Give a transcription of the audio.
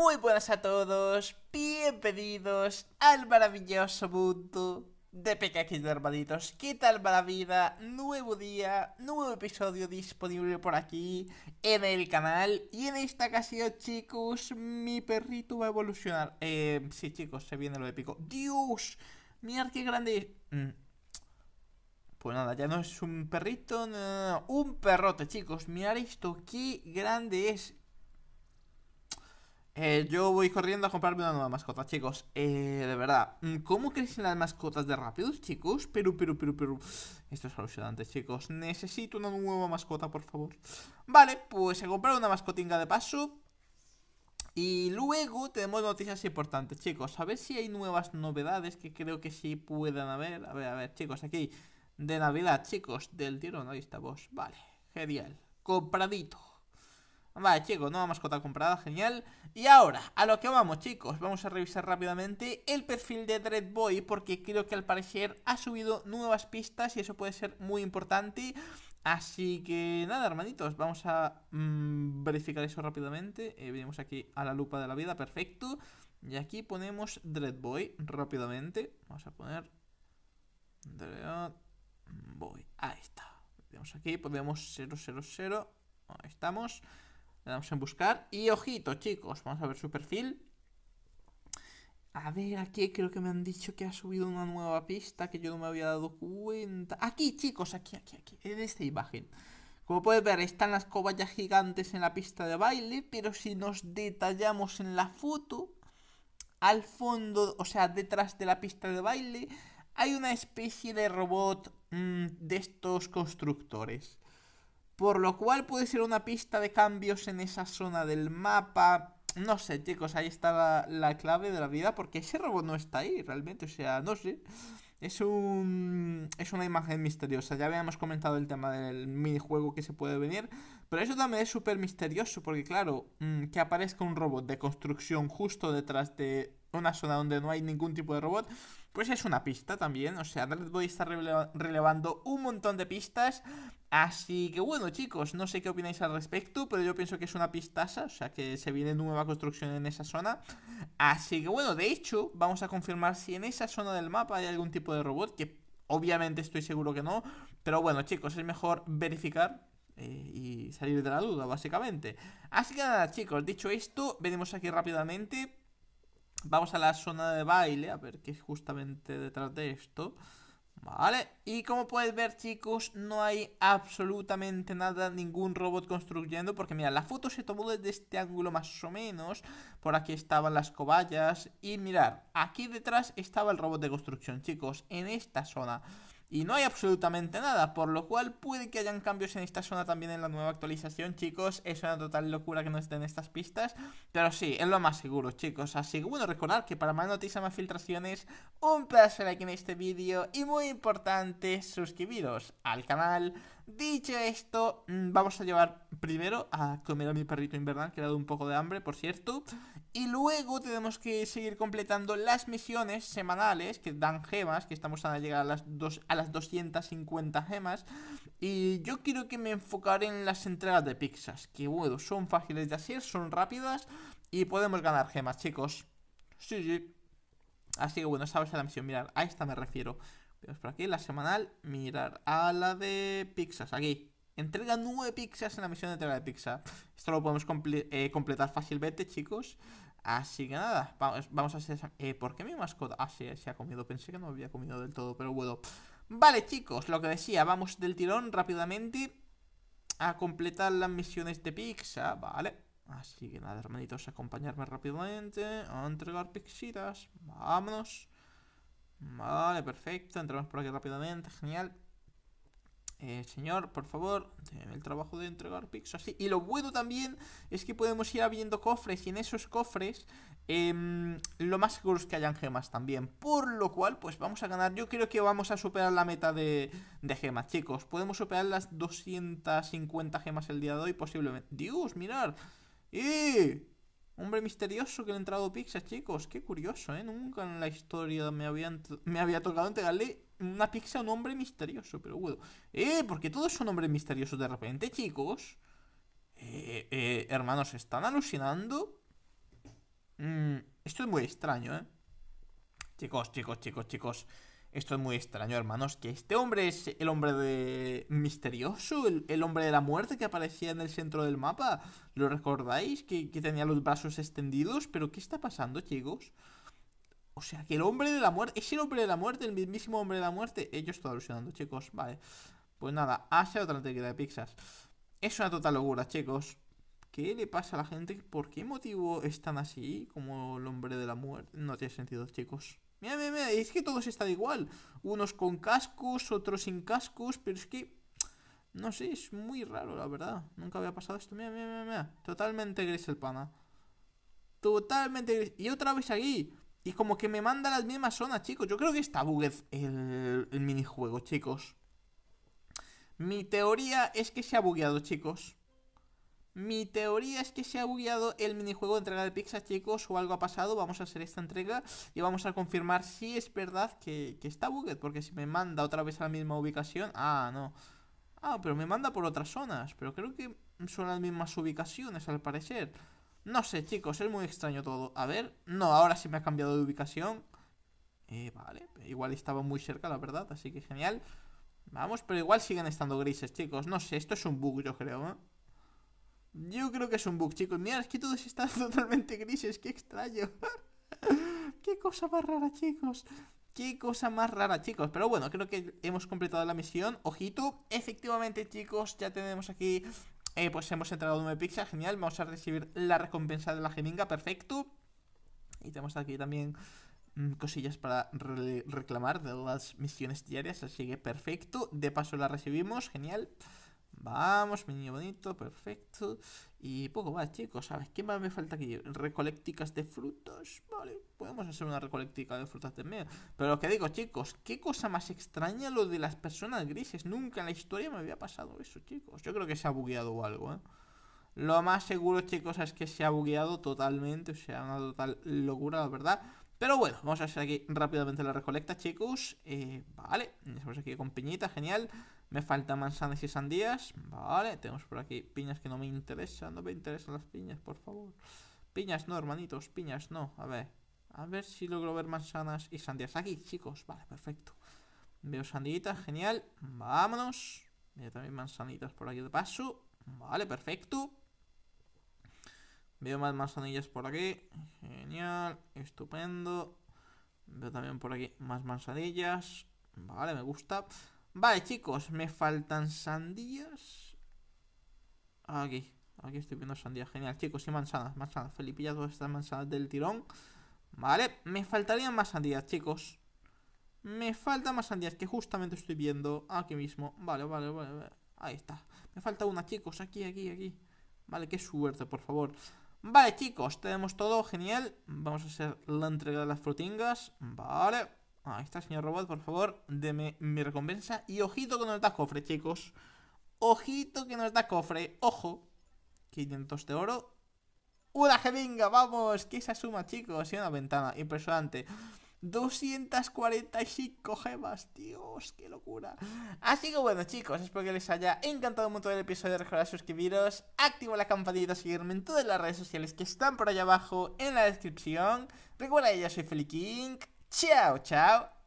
Muy buenas a todos, bienvenidos al maravilloso mundo de Pequeños de Hermanitos. ¿Qué tal la vida? Nuevo día, nuevo episodio disponible por aquí en el canal. Y en esta ocasión, chicos, mi perrito va a evolucionar. Eh, sí, chicos, se viene lo épico. ¡Dios! Mirad qué grande es. Mm. Pues nada, ya no es un perrito, no, no, un perrote, chicos. Mirad esto, qué grande es. Eh, yo voy corriendo a comprarme una nueva mascota, chicos. Eh, de verdad, mm, ¿cómo crecen las mascotas de rápidos, chicos? Pero, pero, pero, pero. Esto es alucinante, chicos. Necesito una nueva mascota, por favor. Vale, pues he comprado una mascotinga de paso. Y luego tenemos noticias importantes, chicos. A ver si hay nuevas novedades que creo que sí puedan haber. A ver, a ver, chicos, aquí. De Navidad, chicos. Del tirón, ahí estamos. Vale, genial. Compradito. Vale, chicos, nueva mascota comprada, genial. Y ahora, a lo que vamos, chicos. Vamos a revisar rápidamente el perfil de Dreadboy porque creo que al parecer ha subido nuevas pistas y eso puede ser muy importante. Así que nada, hermanitos, vamos a mm, verificar eso rápidamente. Eh, venimos aquí a la lupa de la vida, perfecto. Y aquí ponemos Dreadboy rápidamente. Vamos a poner Dreadboy. Ahí está. Vemos aquí, ponemos 000. Ahí estamos. Vamos a buscar. Y ojito, chicos. Vamos a ver su perfil. A ver, aquí creo que me han dicho que ha subido una nueva pista que yo no me había dado cuenta. Aquí, chicos, aquí, aquí, aquí, en esta imagen. Como puedes ver, están las cobayas gigantes en la pista de baile, pero si nos detallamos en la foto, al fondo, o sea, detrás de la pista de baile, hay una especie de robot mm, de estos constructores por lo cual puede ser una pista de cambios en esa zona del mapa. No sé, chicos, ahí está la, clave de la vida, porque ese robot no está ahí realmente, o sea, no sé. Es un es una imagen misteriosa. Ya habíamos comentado el tema del minijuego que se puede venir, pero eso también es súper misterioso, porque claro, mm, que aparezca un robot de construcción justo detrás de una zona donde no hay ningún tipo de robot, pues es una pista también. O sea, voy a está relevando un montón de pistas. Así que bueno, chicos, no sé qué opináis al respecto, pero yo pienso que es una pistaza, o sea, que se viene nueva construcción en esa zona. Así que bueno, de hecho, vamos a confirmar si en esa zona del mapa hay algún tipo de robot, que obviamente estoy seguro que no. Pero bueno, chicos, es mejor verificar eh, y salir de la duda, básicamente. Así que nada, chicos, dicho esto, venimos aquí rápidamente Vamos a la zona de baile, a ver qué es justamente detrás de esto. Vale, y como puedes ver chicos, no hay absolutamente nada, ningún robot construyendo Porque mira, la foto se tomó desde este ángulo más o menos Por aquí estaban las cobayas Y mirar, aquí detrás estaba el robot de construcción chicos, en esta zona y no hay absolutamente nada, por lo cual puede que hayan cambios en esta zona también en la nueva actualización, chicos, es una total locura que nos den estas pistas, pero sí, es lo más seguro, chicos, así que bueno, recordad que para más noticias, más filtraciones, un placer aquí en este vídeo, y muy importante, suscribiros al canal, dicho esto, mm, vamos a llevar primero a comer a mi perrito invernal, que le ha dado un poco de hambre, por cierto, y luego tenemos que seguir completando las misiones semanales que dan gemas, que estamos a llegar a las, dos, a las 250 gemas. Y yo quiero que me enfocaré en las entregas de pizzas, que bueno, son fáciles de hacer, son rápidas y podemos ganar gemas, chicos. Sí, sí. Así que bueno, esta va a ser la misión, mirar, a esta me refiero. Vamos por aquí, la semanal, mirar a la de pizzas, aquí. Entrega 9 pizzas en la misión de entrega de pizza. Esto lo podemos eh, completar fácilmente, chicos. Así que nada, vamos, a hacer... Eh, ¿Por qué mi mascota? Ah, sí, se ha comido. Pensé que no había comido del todo, pero bueno. Vale, chicos, lo que decía, vamos del tirón rápidamente a completar las misiones de pizza, ¿vale? Así que nada, hermanitos, acompañarme rápidamente a entregar pixitas. Vámonos. Vale, perfecto, entramos por aquí rápidamente, genial. Eh, señor, por favor, el trabajo de entregar pizzas Y lo bueno también es que podemos ir abriendo cofres y en esos cofres em, lo más seguro es que hayan gemas también. Por lo cual, pues vamos a ganar. Yo creo que vamos a superar la meta de, gemas, chicos. Podemos superar las 250 gemas el día de hoy posiblemente. Dios, mirar. ¡Eh! Hombre misterioso que le ha entrado Pixas, chicos. Qué curioso, ¿eh? Nunca en la historia me, habían me había tocado entregarle una pizza un hombre misterioso, pero bueno. Eh, porque todos son hombres misteriosos de repente, chicos. Eh, eh, hermanos, ¿están alucinando? Mm, esto es muy extraño, ¿eh? Chicos, chicos, chicos, chicos. Esto es muy extraño, hermanos. Que este hombre es el hombre de... misterioso, el, hombre de la muerte que aparecía en el centro del mapa. ¿Lo recordáis? Que, que tenía los brazos extendidos. ¿Pero qué está pasando, chicos? O sea, que el hombre de la muerte... Es el hombre de la muerte, el mismísimo hombre de la muerte. ellos eh, todo estoy alucinando, chicos. Vale. Pues nada, Hace otra tequila de pizzas. Es una total locura, chicos. ¿Qué le pasa a la gente? ¿Por qué motivo están así como el hombre de la muerte? No tiene sentido, chicos. Mira, mira, mira, es que todos están igual. Unos con cascos, otros sin cascos, pero es que... No sé, es muy raro, la verdad. Nunca había pasado esto. Mira, mira, mira, mira. Totalmente gris el pana. Totalmente gris. Y otra vez aquí. Y como que me manda a las mismas zonas, chicos. Yo creo que está bugged el, minijuego, chicos. Mi teoría es que se ha bugueado, chicos. Mi teoría es que se ha bugueado el minijuego de entrega de pizza, chicos, o algo ha pasado. Vamos a hacer esta entrega y vamos a confirmar si es verdad que, que está bugged. Porque si me manda otra vez a la misma ubicación... Ah, no. Ah, pero me manda por otras zonas. Pero creo que son las mismas ubicaciones, al parecer. No sé, chicos, es muy extraño todo. A ver, no, ahora sí me ha cambiado de ubicación. Eh, vale, igual estaba muy cerca, la verdad, así que genial. Vamos, pero igual siguen estando grises, chicos. No sé, esto es un bug, yo creo, ¿eh? Yo creo que es un bug, chicos. Mira, es que todos están totalmente grises, qué extraño. qué cosa más rara, chicos. Qué cosa más rara, chicos. Pero bueno, creo que hemos completado la misión. Ojito, efectivamente, chicos, ya tenemos aquí eh, pues hemos entrado 9 pizza, genial. Vamos a recibir la recompensa de la geninga perfecto. Y tenemos aquí también mm, cosillas para reclamar de las misiones diarias, así que perfecto. De paso la recibimos, genial. Vamos, mi niño bonito, perfecto. Y poco más, chicos, ¿sabes? ¿Qué más me falta aquí? Recolecticas de frutos. Vale, podemos hacer una recolectica de frutas también. Pero lo que digo, chicos, qué cosa más extraña lo de las personas grises. Nunca en la historia me había pasado eso, chicos. Yo creo que se ha bugueado o algo, ¿eh? Lo más seguro, chicos, es que se ha bugueado totalmente. O sea, una total locura, la verdad. Pero bueno, vamos a hacer aquí rápidamente la recolecta, chicos. Eh, vale, estamos aquí con piñita, genial. Me faltan manzanas y sandías. Vale, tenemos por aquí piñas que no me interesan. No me interesan las piñas, por favor. Piñas no, hermanitos, piñas no. A ver, a ver si logro ver manzanas y sandías aquí, chicos. Vale, perfecto. Veo sandillitas genial. Vámonos. Veo también manzanitas por aquí de paso. Vale, perfecto. Veo más manzanillas por aquí. Genial, estupendo. Veo también por aquí más manzanillas. Vale, me gusta. Vale, chicos, me faltan sandías. Aquí, ah, aquí estoy viendo sandías. Genial, chicos, y manzanas, manzanas. Felipe ya todas estas manzanas del tirón. Vale, me faltarían más sandías, chicos. Me faltan más sandías que justamente estoy viendo aquí mismo. Vale, vale, vale, Ahí está. Me falta una, chicos. Aquí, aquí, aquí. Vale, qué suerte, por favor. Vale, chicos, tenemos todo. Genial. Vamos a hacer la entrega de las frutingas. Vale. Ah, ahí está, señor robot, por favor, deme mi recompensa. Y ojito que nos da cofre, chicos. Ojito que nos da cofre, ojo. 500 de oro. ¡Una venga, ¡Vamos! Que esa suma, chicos! Y una ventana, impresionante. 245 gemas, Dios, qué locura. Así que bueno, chicos, espero que les haya encantado mucho el episodio. Recuerda suscribiros, activo la campanita, seguirme en todas las redes sociales que están por allá abajo en la descripción. Recuerda, yo soy Feliking. Tchau, tchau